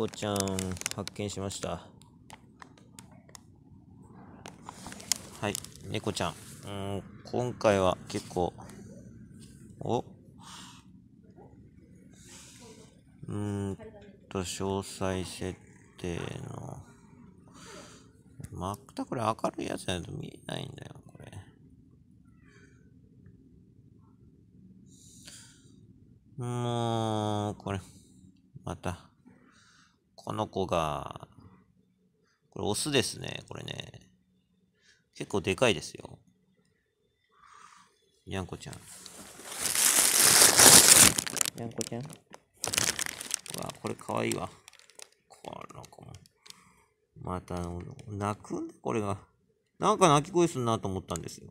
猫ちゃん発見しましたはい猫ちゃんうん今回は結構おうんと詳細設定の全くこれ明るいやつじゃないと見えないんだよこれもうこれまた。この子が、これオスですね、これね。結構でかいですよ。にゃんこちゃん。にゃんこちゃん。うわ、これかわいいわ。この子も。また、泣くんだ、これが。なんか泣き声するなと思ったんですよ。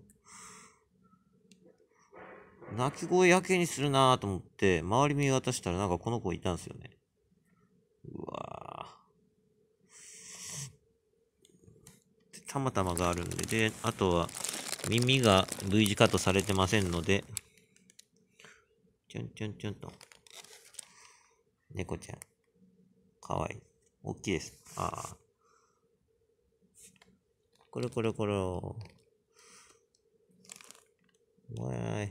鳴き声やけにするなと思って、周り見渡したらなんかこの子いたんですよね。うわたまがあるんで、で、あとは耳が V 字カットされてませんので、ちょんちょんちょんと。猫ちゃん。かわいい。大きいです。ああ。これこれこれ。わーい。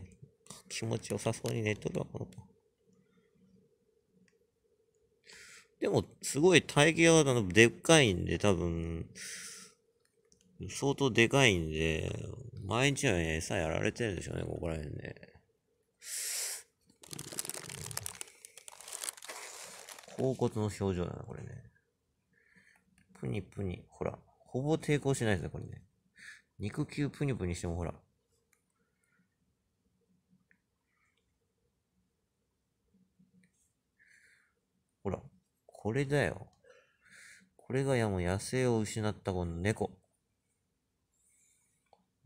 気持ちよさそうに寝とるわ、この子。でも、すごい体型はでっかいんで、多分、相当でかいんで、毎日のように餌やられてるんでしょうね、ここら辺で。甲骨の表情だな、これね。ぷにぷに、ほら。ほぼ抵抗しないですね、これね。肉球ぷにぷにしてもほら。ほら。これだよ。これがやもう野生を失ったこの猫。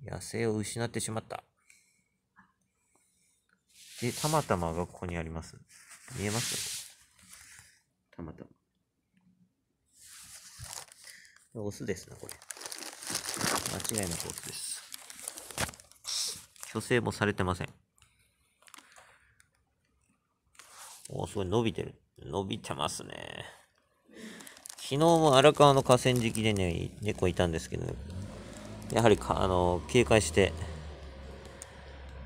野生を失ってしまった。で、たまたまがここにあります。見えますたまたま。オスですな、これ。間違いなくオスです。去勢もされてません。おすごい伸びてる。伸びてますね。昨日も荒川の河川敷でね、猫いたんですけど、ね、やはりか、あの、警戒して、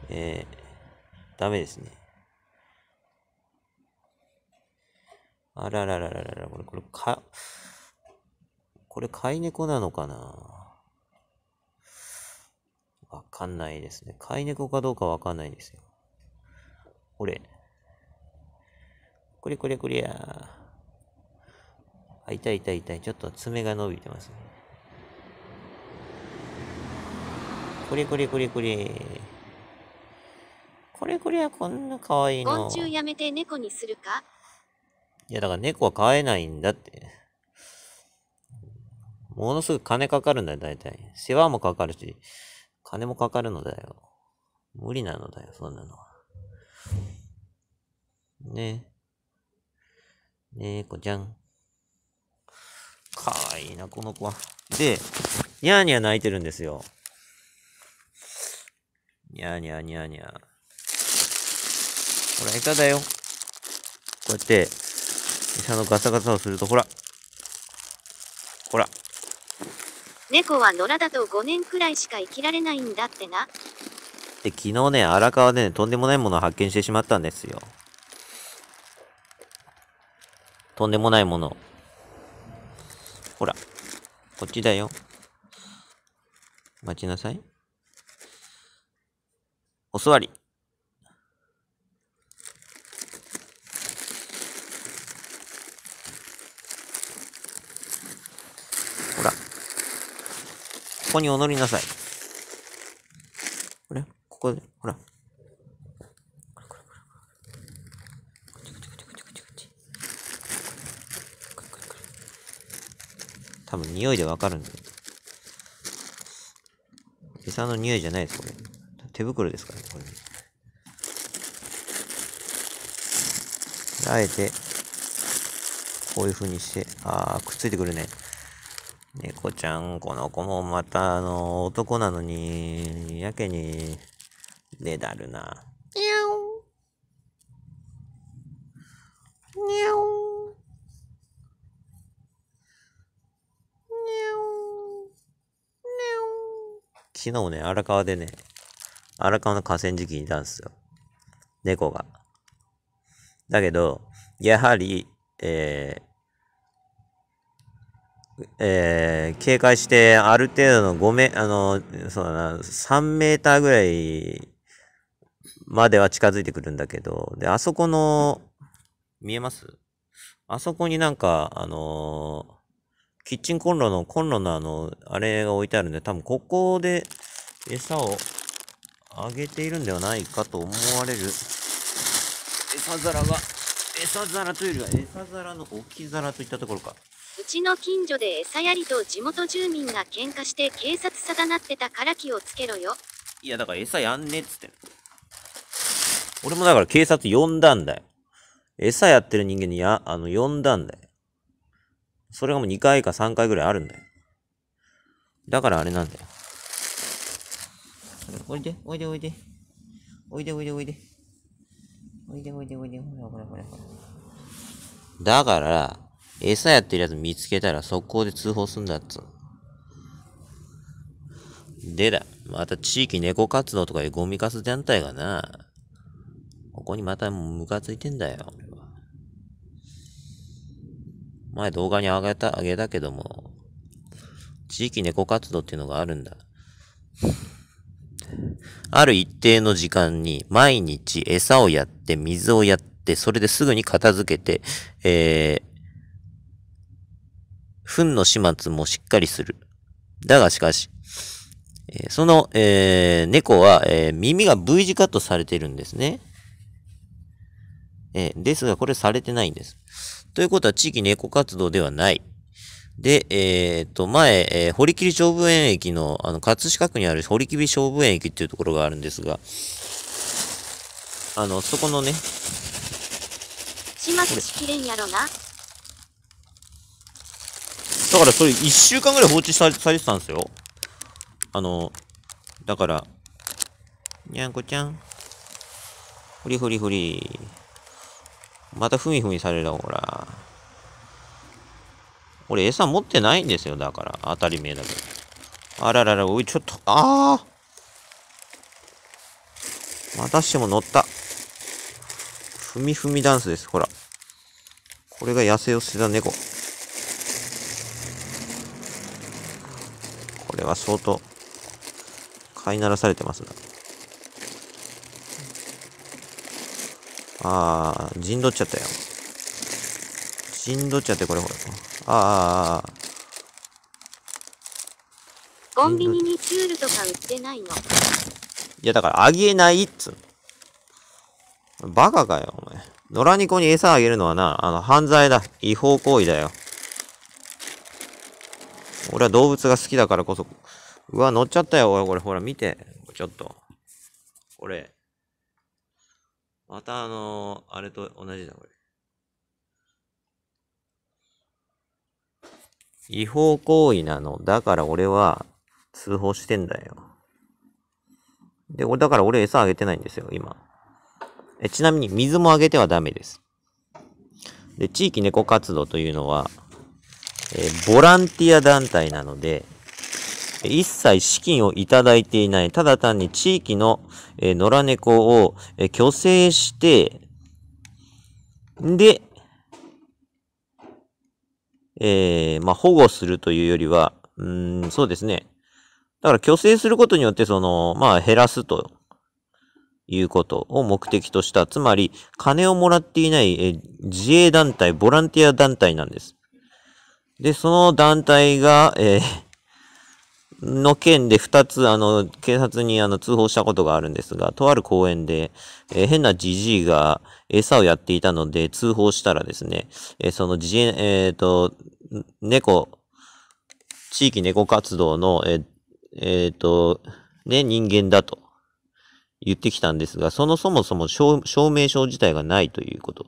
えー、ダメですね。あらららららら、これ、これ、か、これ飼い猫なのかなわかんないですね。飼い猫かどうかわかんないですよ。これ。これこれこれや。あ、いたいたい。ちょっと爪が伸びてますね。これこれこれこれ。これこれはこんな可愛いの。昆虫やめて猫にするかいや、だから猫は飼えないんだって。ものすごく金かかるんだよ、大体。世話もかかるし、金もかかるのだよ。無理なのだよ、そんなのは。ね猫、ね、ちゃん。かわいいな、この子は。で、ニャーニャー泣いてるんですよ。にゃーにゃーにゃーにゃー。ほら、下手だよ。こうやって、餌のガサガサをすると、ほら。ほら。猫は野良だと5年くらいしか生きられないんだってな。で、昨日ね、荒川でね、とんでもないものを発見してしまったんですよ。とんでもないもの。ほら。こっちだよ。待ちなさい。お座り。ほら。ここにお乗りなさい。これここで、ほら。多分匂いでわかるんだけど。餌の匂いじゃないです、これ。手袋ですからね、これ、あえて、こういう風にして、ああ、くっついてくるね。猫ちゃん、この子もまた、あの、男なのに、やけに、ねだるな。にゃおにゃお昨日ね、荒川でね、荒川の河川敷にいたんですよ。猫が。だけど、やはり、えー、えー、警戒して、ある程度の5メ、あの、そうだな、3メーターぐらいまでは近づいてくるんだけど、で、あそこの、見えますあそこになんか、あのー、キッチンコンロの、コンロのあの、あれが置いてあるんで、多分ここで餌をあげているんではないかと思われる餌皿が餌皿というよりは餌皿の置き皿といったところかうちの近所で餌やりと地元住民が喧嘩して警察さだなってたから気をつけろよいやだから餌やんねっつって俺もだから警察呼んだんだよ餌やってる人間にやあの呼んだんだよそれがもう2回か3回ぐらいあるんだよだからあれなんだよおいで、おいで、おいで。おいで、おいで、おいで。おいで、おいで、おいで。ほら、ほら、ほら、ほら。だから、餌やってるやつ見つけたら速攻で通報すんだっつでだ、また地域猫活動とかいうゴミカス団体がな、ここにまたムカついてんだよ。前動画にあげた、あげたけども、地域猫活動っていうのがあるんだ。ある一定の時間に毎日餌をやって水をやって、それですぐに片付けて、えー、糞の始末もしっかりする。だがしかし、えその、えー、猫は、えー、耳が V 字カットされてるんですね。えですが、これされてないんです。ということは、地域猫活動ではない。で、えー、っと、前、えー、堀切勝負園駅の、あの、葛飾区にある堀切勝負園駅っていうところがあるんですが、あの、そこのね、始末しきれんやろな。だからそれ一週間ぐらい放置されてたんですよ。あの、だから、にゃんこちゃん。ほりほりほり。またふみふみされるほら。俺餌持ってないんですよ、だから。当たり前だけど。あららら、おい、ちょっと、ああまたしても乗った。ふみふみダンスです、ほら。これが野生を捨てた猫。これは相当、飼いならされてますな。ああ、陣取っちゃったよ。陣取っちゃって、これほら。ああ。コンビニにチュールとか売ってないの。いや、だからあげないっつバカかよ、お前。野良猫に餌あげるのはな、あの、犯罪だ。違法行為だよ。俺は動物が好きだからこそ。うわ、乗っちゃったよ、俺、これ、ほら、見て。ちょっと。これ。またあのー、あれと同じだ、これ。違法行為なの。だから俺は通報してんだよ。で、俺、だから俺餌あげてないんですよ、今。え、ちなみに水もあげてはダメです。で、地域猫活動というのは、えボランティア団体なので、一切資金をいただいていない、ただ単に地域の、え野良猫を、え虚勢して、で、えー、まあ、保護するというよりは、うん、そうですね。だから、虚勢することによって、その、まあ、減らすということを目的とした。つまり、金をもらっていない、え自衛団体、ボランティア団体なんです。で、その団体が、えー、の件で2つ、あの、警察にあの通報したことがあるんですが、とある公園で、えー、変なじじいが餌をやっていたので通報したらですね、えー、そのじ、えっ、ー、と、猫、地域猫活動の、えっ、えー、と、ね、人間だと言ってきたんですが、そのそもそも証明書自体がないということ。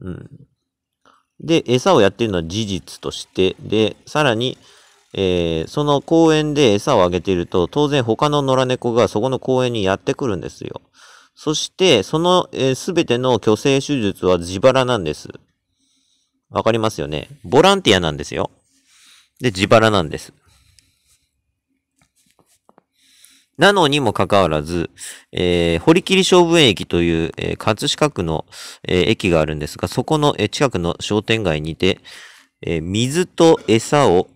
うん。で、餌をやってるのは事実として、で、さらに、えー、その公園で餌をあげていると、当然他の野良猫がそこの公園にやってくるんですよ。そして、そのすべ、えー、ての虚勢手術は自腹なんです。わかりますよね。ボランティアなんですよ。で、自腹なんです。なのにもかかわらず、えー、堀切勝負園駅という、えー、葛飾区の、えー、駅があるんですが、そこの、えー、近くの商店街にて、えー、水と餌を、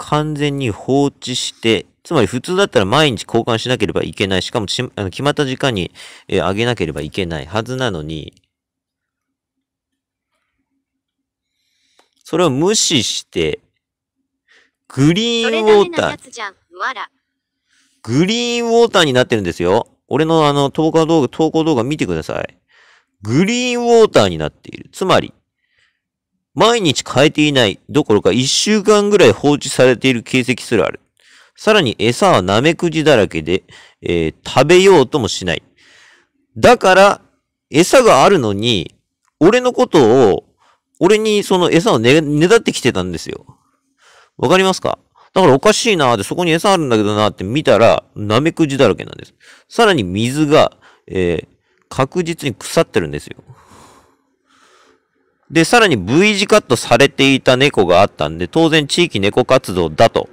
完全に放置して、つまり普通だったら毎日交換しなければいけない。しかもあの決まった時間に、えー、あげなければいけないはずなのに、それを無視して、グリーンウォーター。グリーンウォーターになってるんですよ。俺のあの投稿動画、投稿動画見てください。グリーンウォーターになっている。つまり、毎日変えていないどころか一週間ぐらい放置されている形跡すらある。さらに餌はナメクジだらけで、えー、食べようともしない。だから、餌があるのに、俺のことを、俺にその餌をね、ねだってきてたんですよ。わかりますかだからおかしいなーって、そこに餌あるんだけどなーって見たら、ナメクジだらけなんです。さらに水が、えー、確実に腐ってるんですよ。で、さらに V 字カットされていた猫があったんで、当然地域猫活動だと。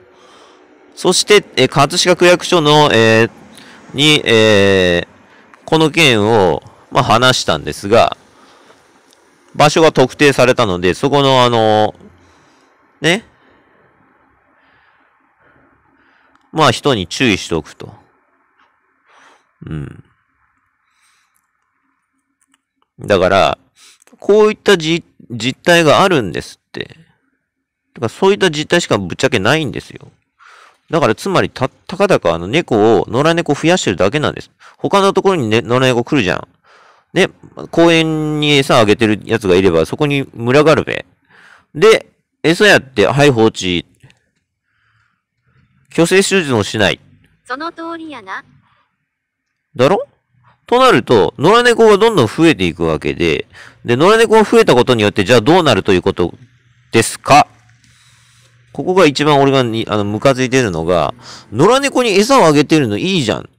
そして、え葛飾区役所の、えー、に、えー、この件を、まあ、話したんですが、場所が特定されたので、そこのあの、ね、まあ人に注意しておくと。うん。だから、こういった実実態があるんですって。だからそういった実態しかぶっちゃけないんですよ。だからつまりた、たかだかあの猫を、野良猫増やしてるだけなんです。他のところに、ね、野良猫来るじゃん。ね、公園に餌あげてるやつがいれば、そこに群がるべ。で、餌やって、はい放置。虚勢手術もしない。その通りやな。だろとなると、野良猫がどんどん増えていくわけで、で、野良猫が増えたことによって、じゃあどうなるということですかここが一番俺がに、あの、ムカついてるのが、野良猫に餌をあげてるのいいじゃん。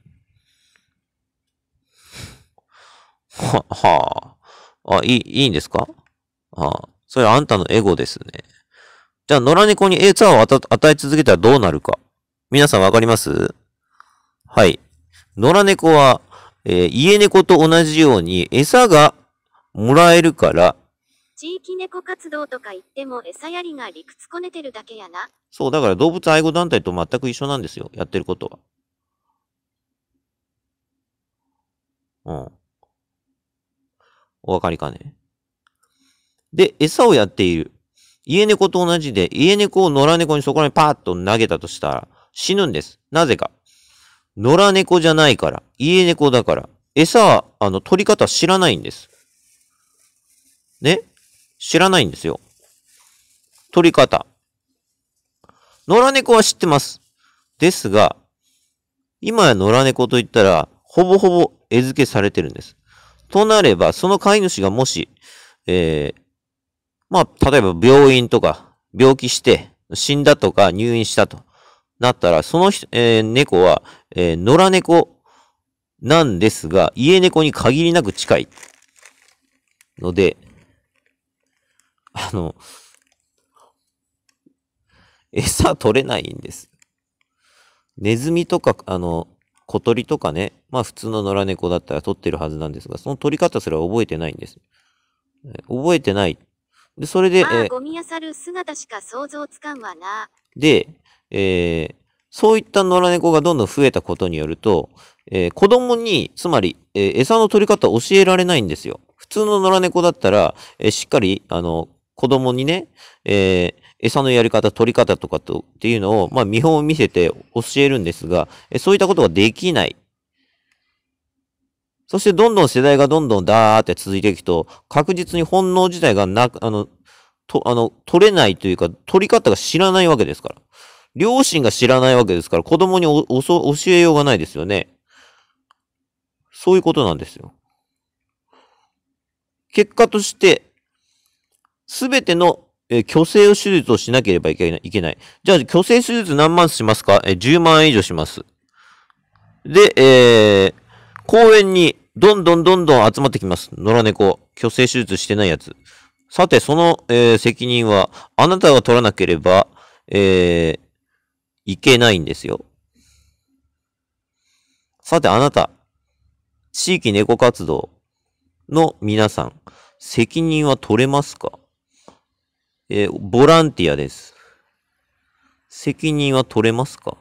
は、はあ。あ、いい、いいんですかああ、それあんたのエゴですね。じゃあ、野良猫に餌を与え続けたらどうなるか。皆さんわかりますはい。野良猫はえー、家猫と同じように餌がもらえるから、地域猫活動とか言っても餌やりが理屈こねてるだけやな。そう、だから動物愛護団体と全く一緒なんですよ。やってることは。うん。お分かりかね。で、餌をやっている。家猫と同じで、家猫を野良猫にそこらにパーッと投げたとしたら死ぬんです。なぜか。野良猫じゃないから、家猫だから、餌、は、あの、取り方知らないんです。ね知らないんですよ。取り方。野良猫は知ってます。ですが、今や野良猫と言ったら、ほぼほぼ餌付けされてるんです。となれば、その飼い主がもし、えー、まあ、例えば病院とか、病気して、死んだとか入院したと。なったら、その、えー、猫は、えー、野良猫なんですが、家猫に限りなく近い。ので、あの、餌取れないんです。ネズミとか、あの、小鳥とかね、まあ普通の野良猫だったら取ってるはずなんですが、その取り方すら覚えてないんです。覚えてない。で、それで、あえー、ゴミ漁る姿しか想像つかんわな。で、えー、そういった野良猫がどんどん増えたことによると、えー、子供に、つまり、えー、餌の取り方を教えられないんですよ。普通の野良猫だったら、えー、しっかり、あの、子供にね、え餌のやり方、取り方とかと、っていうのを、まあ、見本を見せて教えるんですが、えそういったことができない。そして、どんどん世代がどんどんだーって続いていくと、確実に本能自体がな、あの、と、あの、取れないというか、取り方が知らないわけですから。両親が知らないわけですから、子供にお教えようがないですよね。そういうことなんですよ。結果として、すべての、え虚勢を手術をしなければいけない。いけないじゃあ、虚勢手術何万しますかえ ?10 万円以上します。で、えー、公園にどんどんどんどん集まってきます。野良猫。虚勢手術してないやつ。さて、その、えー、責任は、あなたが取らなければ、えー、いけないんですよ。さて、あなた、地域猫活動の皆さん、責任は取れますかえー、ボランティアです。責任は取れますか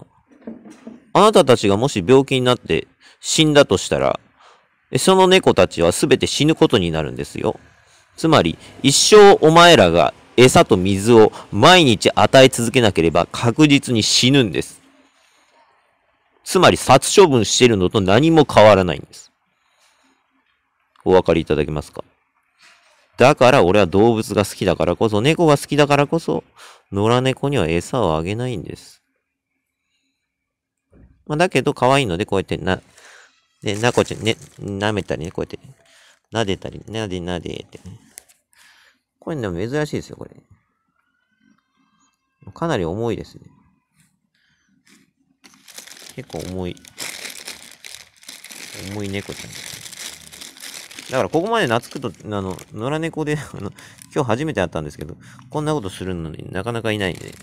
あなたたちがもし病気になって死んだとしたら、その猫たちは全て死ぬことになるんですよ。つまり、一生お前らが餌と水を毎日与え続けなければ確実に死ぬんです。つまり殺処分してるのと何も変わらないんです。お分かりいただけますかだから俺は動物が好きだからこそ、猫が好きだからこそ、野良猫には餌をあげないんです。まあ、だけど可愛いのでこうやってな、ね、なこちゃんね、舐めたりね、こうやって、撫でたり、なでなでってね。これでも珍しいですよ、これ。かなり重いですね。結構重い。重い猫ちゃんですね。だからここまで懐くと、あの、野良猫で、あの、今日初めて会ったんですけど、こんなことするのになかなかいないんで、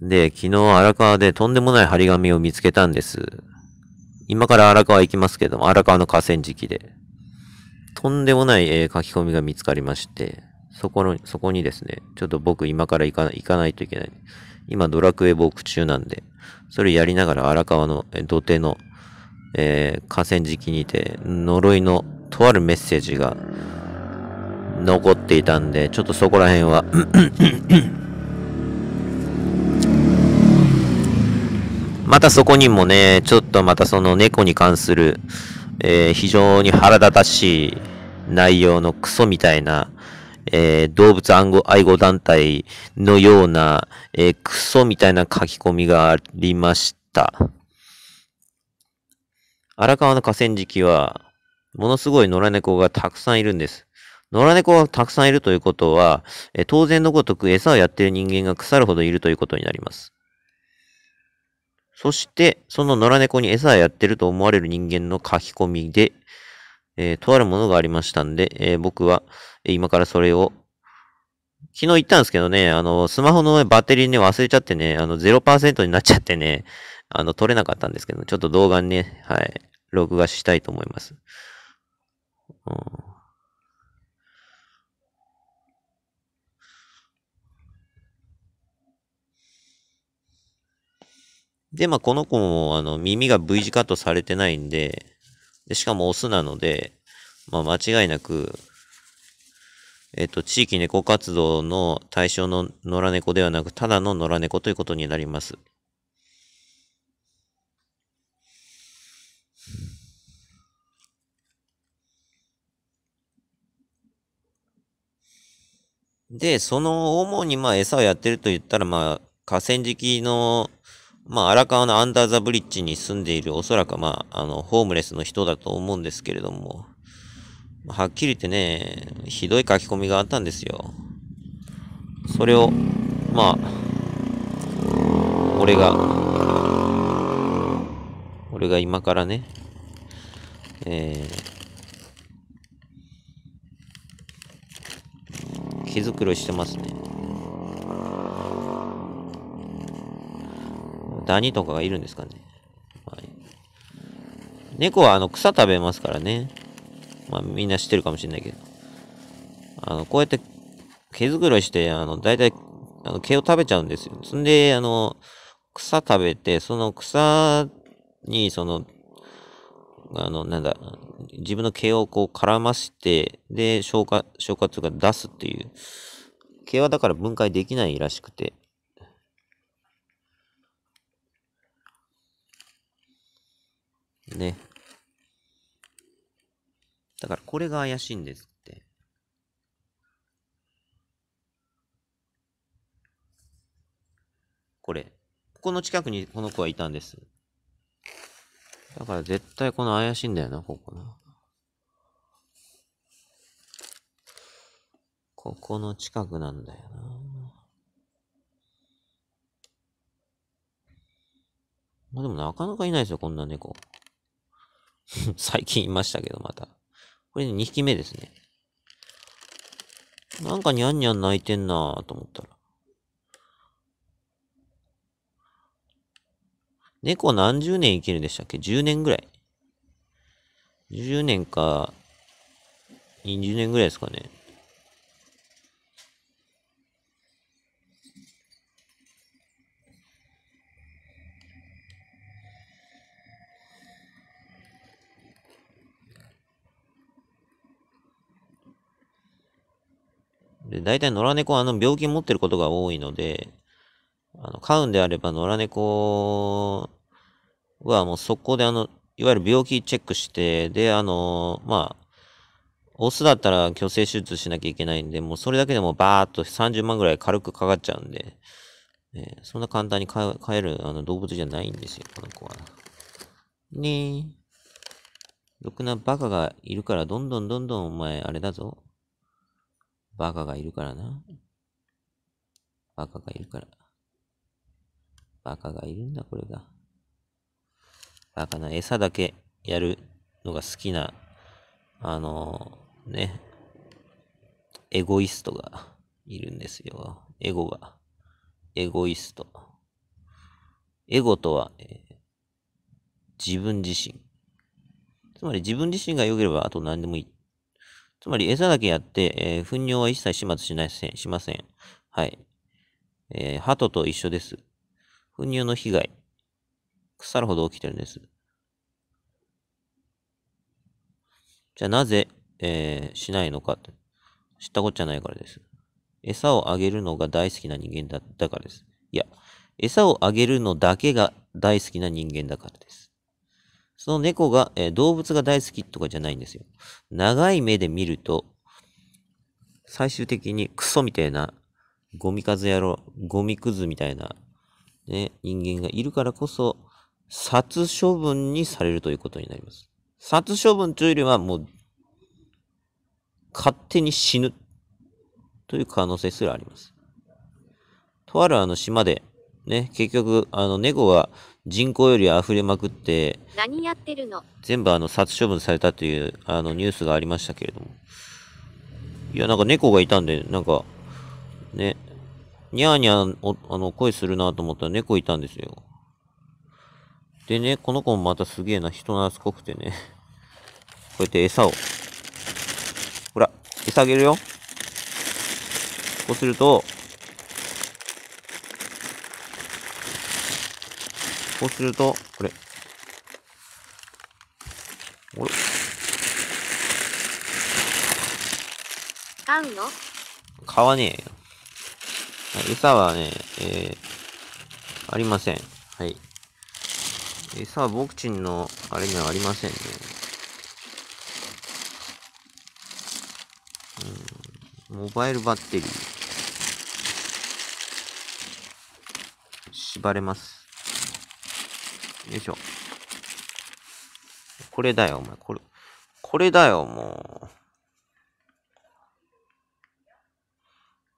で、昨日荒川でとんでもない張り紙を見つけたんです。今から荒川行きますけども、荒川の河川敷で。とんでもない、えー、書き込みが見つかりまして、そこの、そこにですね、ちょっと僕今から行か行かないといけない。今ドラクエボーク中なんで、それやりながら荒川の、え土手の、えー、河川敷にて、呪いのとあるメッセージが残っていたんで、ちょっとそこら辺はまたそこにもね、ちょっとまたその猫に関する、えー、非常に腹立たしい内容のクソみたいな、えー、動物愛護団体のような、えー、クソみたいな書き込みがありました。荒川の河川敷は、ものすごい野良猫がたくさんいるんです。野良猫がたくさんいるということは、え当然のごとく餌をやっている人間が腐るほどいるということになります。そして、その野良猫に餌やってると思われる人間の書き込みで、えー、とあるものがありましたんで、えー、僕は今からそれを、昨日言ったんですけどね、あの、スマホのバッテリーね、忘れちゃってね、あの、0%になっちゃってね、あの、撮れなかったんですけど、ちょっと動画にね、はい、録画したいと思います。うんで、まあ、この子も、あの、耳が V 字カットされてないんで、でしかもオスなので、まあ、間違いなく、えっと、地域猫活動の対象の野良猫ではなく、ただの野良猫ということになります。で、その主にまあ餌をやってると言ったら、まあ、河川敷のまあ、荒川のアンダーザブリッジに住んでいる、おそらくまあ、あの、ホームレスの人だと思うんですけれども、はっきり言ってね、ひどい書き込みがあったんですよ。それを、まあ、俺が、俺が今からね、えー、毛づくろいしてますね。ダニとかがいるんですかね。はい、猫はあの草食べますからね。まあみんな知ってるかもしれないけど。あの、こうやって毛づくろいして、あの、大体、あの、毛を食べちゃうんですよ。そんで、あの、草食べて、その草に、その、あの、なんだ、自分の毛をこう絡まして、で、消化、消化というか出すっていう。毛はだから分解できないらしくて。ね。だからこれが怪しいんですって。これ。ここの近くにこの子はいたんです。だから絶対この怪しいんだよな、ここな。ここの近くなんだよな。まあでもなかなかいないですよ、こんな猫。最近いましたけど、また。これね、2匹目ですね。なんかニャンニャン泣いてんなぁと思ったら。猫何十年生きるでしたっけ ?10 年ぐらい。10年か、20年ぐらいですかね。で、大体野良猫はあの病気持ってることが多いので、あの、飼うんであれば野良猫はもう速攻であの、いわゆる病気チェックして、で、あの、まあ、オスだったら虚勢手術しなきゃいけないんで、もうそれだけでもバーっと30万ぐらい軽くかかっちゃうんで、そんな簡単に飼えるあの動物じゃないんですよ、この子は。ねえ。ろくなバカがいるから、どんどんどんどんお前、あれだぞ。バカがいるからな。バカがいるから。バカがいるんだ、これが。バカな餌だけやるのが好きな、あのー、ね、エゴイストがいるんですよ。エゴが。エゴイスト。エゴとは、えー、自分自身。つまり自分自身が良ければあと何でもいい。つまり餌だけやって、えー、糞尿は一切始末しないせしません。はい。えー、鳩と一緒です。糞尿の被害、腐るほど起きてるんです。じゃあなぜ、えー、しないのかって。知ったこっちゃないからです。餌をあげるのが大好きな人間だだからです。いや、餌をあげるのだけが大好きな人間だからです。その猫が、えー、動物が大好きとかじゃないんですよ。長い目で見ると、最終的にクソみたいな、ゴミ数野郎、ゴミくずみたいな、ね、人間がいるからこそ、殺処分にされるということになります。殺処分というよりはもう、勝手に死ぬという可能性すらあります。とあるあの島で、ね、結局、あの猫が人口より溢れまくって、何やってるの全部あの殺処分されたというあのニュースがありましたけれども。いや、なんか猫がいたんで、なんか、ね、にゃーにゃーおあの声するなと思ったら猫いたんですよ。でね、この子もまたすげえな、人懐っこくてね。こうやって餌を。ほら、餌あげるよ。こうすると、こうすると、これ。おれ買うの買わねえよ。餌はね、えー、ありません。はい。餌はボクちんの、あれにはありませんね。モバイルバッテリー。縛れます。よいしょ。これだよ、お前。これ、これだよ、もう。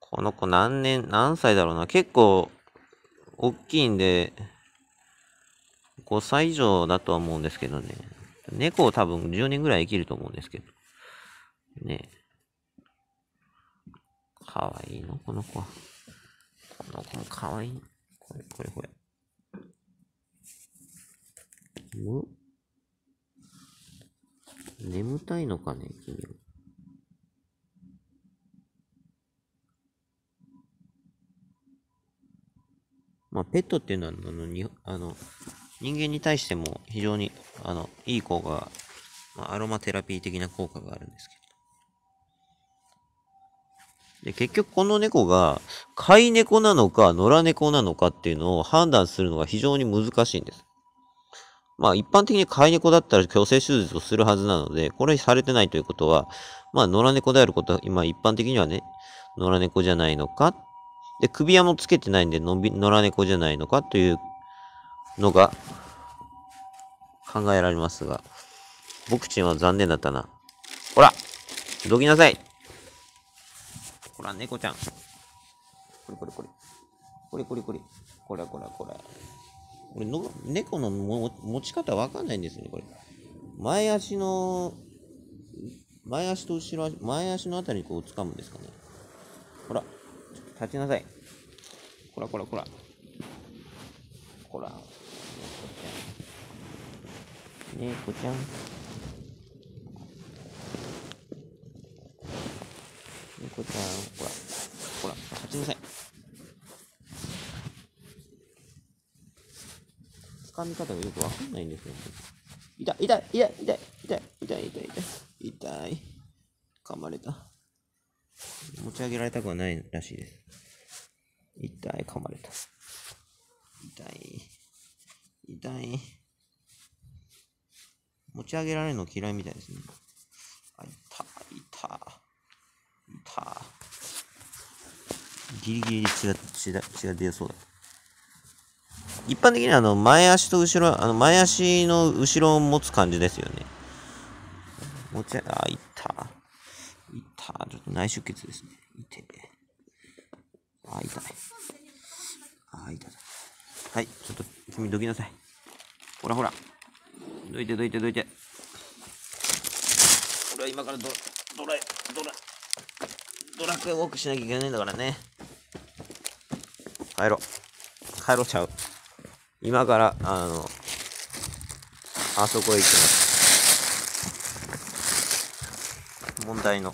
この子何年、何歳だろうな。結構、大きいんで、5歳以上だとは思うんですけどね。猫を多分10年ぐらい生きると思うんですけど。ねかわいいのこの子は。この子もかわいい。これ、これ、これ。む眠たいのかね、君は。まあ、ペットっていうのは、あの、にあの人間に対しても非常に、あの、いい効果が、まあ、アロマテラピー的な効果があるんですけど。で、結局この猫が、飼い猫なのか、野良猫なのかっていうのを判断するのが非常に難しいんです。まあ一般的に飼い猫だったら強制手術をするはずなので、これされてないということは、まあ野良猫であることは、今一般的にはね、野良猫じゃないのか、で、首輪もつけてないんでのび、野良猫じゃないのかというのが考えられますが、僕ちんは残念だったな。ほらどきなさいほら、猫ちゃん。これこれこれ。これこれこれ。これこれこれ。これの、猫の持ち方わかんないんですよね、これ。前足の、前足と後ろ足、前足のあたりにこう掴むんですかね。ほら、立ちなさい。こらこらこら。こら。猫ちゃん。猫ちゃん。猫ちゃん。掴み方がよくわかんないんですよ。痛い、痛い、痛い、痛い、痛い、痛い、痛い、痛い、痛い。噛まれた。持ち上げられたくはないらしいです。痛い、噛まれた。痛い、痛い。持ち上げられるの嫌いみたいですね。痛い、痛い、痛い。ギリギリ血が、血が、血が出そうだ。一般的にあの前足と後ろ、あの前足の後ろを持つ感じですよね。持ち、あ、いった。いった。ちょっと内出血ですね。いて。あ、痛い。あ、痛い。はい、ちょっと君どきなさい。ほらほら。どいてどいてどいて。俺は今からドドラ、ドラ、ドラクエウォークしなきゃいけないんだからね。帰ろう。帰ろうちゃう。今から、あの、あそこへ行きます。問題の。